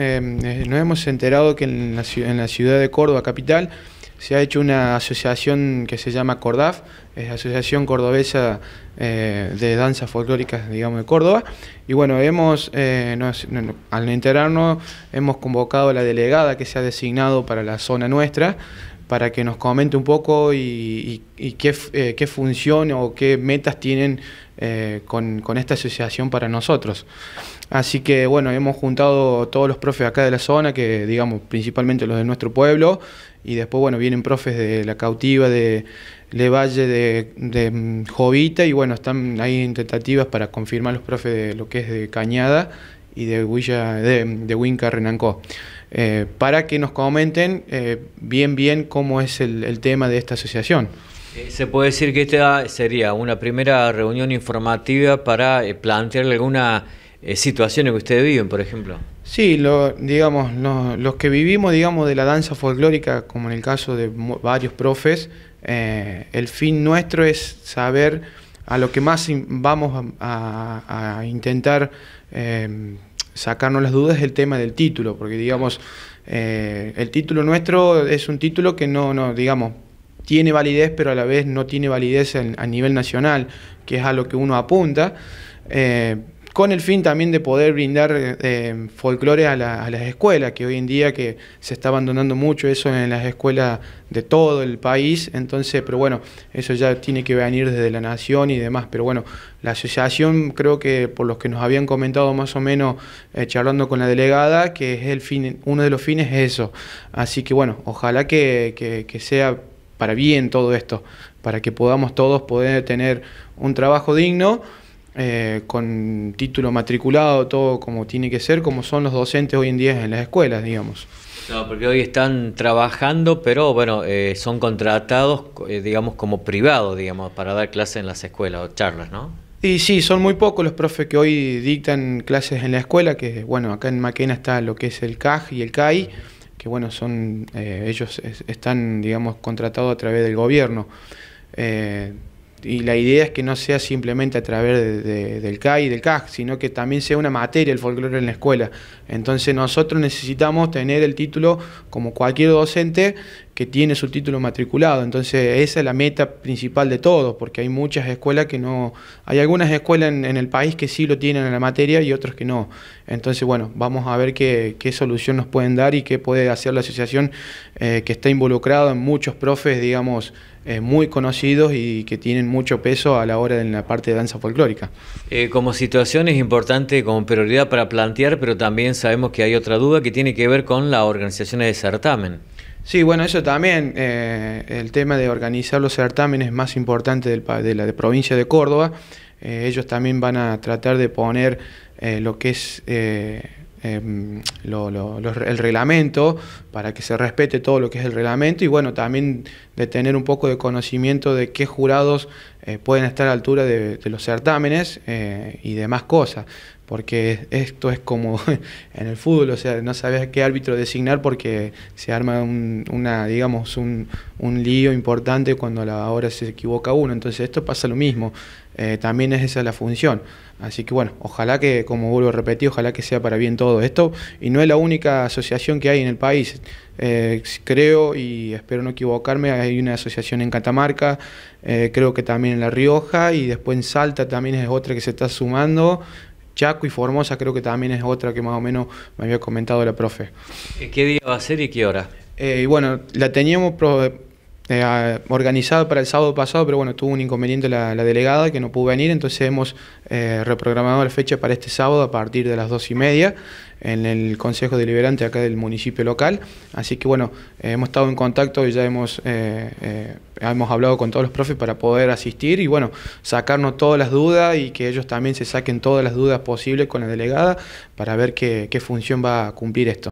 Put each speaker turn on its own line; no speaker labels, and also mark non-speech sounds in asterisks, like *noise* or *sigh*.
Em, eh, nos hemos enterado que en la, ciudad de Córdoba, capital, se ha hecho una asociación que se llama CORDAF, es Asociación Cordobesa eh, de Danzas Folclóricas, digamos, de Córdoba. Y bueno, hemos, eh, al enterarnos, hemos convocado a la delegada que se ha designado para la zona nuestra, para que nos comente un poco y, qué, eh, función o qué metas tienen eh, con, esta asociación para nosotros. Así que bueno, hemos juntado todos los profes acá de la zona, que digamos principalmente los de nuestro pueblo, y después bueno, vienen profes de La Cautiva, de Levalle, de, de mm, Jovita, y bueno, están ahí en tentativas para confirmar los profes de lo que es de Cañada y de de, de Winca Renancó. Eh, para que nos comenten eh, bien, bien cómo es el, tema de esta asociación.
Eh, Se puede decir que esta sería una primera reunión informativa para plantearle alguna situaciones que ustedes viven, por ejemplo.
Sí, lo, digamos, los que vivimos digamos, de la danza folclórica, como en el caso de varios profes, el fin nuestro es saber a lo que más vamos a, intentar sacarnos las dudas del tema del título, porque digamos, eh, el título nuestro es un título que no, no, digamos, tiene validez, pero a la vez no tiene validez a nivel nacional, que es a lo que uno apunta. Eh, con el fin también de poder brindar eh, eh, folclore a, las escuelas, que hoy en día que se está abandonando mucho eso en las escuelas de todo el país, entonces, pero bueno, eso ya tiene que venir desde la nación y demás, pero bueno, la asociación creo que por los que nos habían comentado más o menos eh, charlando con la delegada, que es el fin, uno de los fines es eso, así que bueno, ojalá que sea para bien todo esto, para que podamos todos poder tener un trabajo digno eh, con título matriculado, todo como tiene que ser, como son los docentes hoy en día en las escuelas, digamos.
No, porque hoy están trabajando, pero bueno, eh, son contratados, eh, digamos, como privados, digamos, para dar clases en las escuelas o charlas, ¿no? Y
sí, son muy pocos los profes que hoy dictan clases en la escuela, que bueno, acá en Maquena está lo que es el CAJ y el CAI, que bueno, son ellos están, digamos, contratados a través del gobierno y la idea es que no sea simplemente a través del CAI y del CAC, sino que también sea una materia el folclore en la escuela. Entonces nosotros necesitamos tener el título como cualquier docente que tiene su título matriculado. Entonces esa es la meta principal de todos, porque hay muchas escuelas que no, hay algunas escuelas en, el país que sí lo tienen en la materia y otras que no. Entonces bueno, vamos a ver qué, solución nos pueden dar y qué puede hacer la asociación eh, que está involucrada en muchos profes, digamos, eh, muy conocidos y que tienen mucho peso a la hora de, la parte de danza folclórica.
Eh, como situación es importante como prioridad para plantear, pero también sabemos que hay otra duda que tiene que ver con la organización de certamen.
Sí, bueno, eso también, eh, el tema de organizar los certámenes más importantes de la de provincia de Córdoba, eh, ellos también van a tratar de poner eh, lo que es Em, el reglamento, para que se respete todo lo que es el reglamento y bueno, también de tener un poco de conocimiento de qué jurados eh, pueden estar a la altura de, los certámenes eh, y demás cosas, porque esto es como *laughs* en el fútbol, o sea, no sabes qué árbitro designar porque se arma un, una, digamos, un, un lío importante cuando ahora la hora se equivoca uno, entonces esto pasa lo mismo, eh, también es esa la función. Así que bueno, ojalá que, como vuelvo a repetir, ojalá que sea para bien todo esto. Y no es la única asociación que hay en el país. Eh, creo, y espero no equivocarme, hay una asociación en Catamarca, eh, creo que también en La Rioja, y después en Salta también es otra que se está sumando. Chaco y Formosa creo que también es otra que más o menos me había comentado la profe.
¿Qué día va a ser y qué hora?
bueno, la teníamos... Este, organizado organizada para el sábado pasado, pero bueno, tuvo un inconveniente la, delegada que no pudo venir, entonces hemos eh, reprogramado la fecha para este sábado a partir de las dos y media en el Consejo Deliberante acá del municipio local. Así que bueno, eh, hemos estado en contacto y ya hemos, eh, hemos hablado con todos los profes para poder asistir y bueno, sacarnos todas las dudas y que ellos también se saquen todas las dudas posibles con la delegada para ver qué función va a cumplir esto.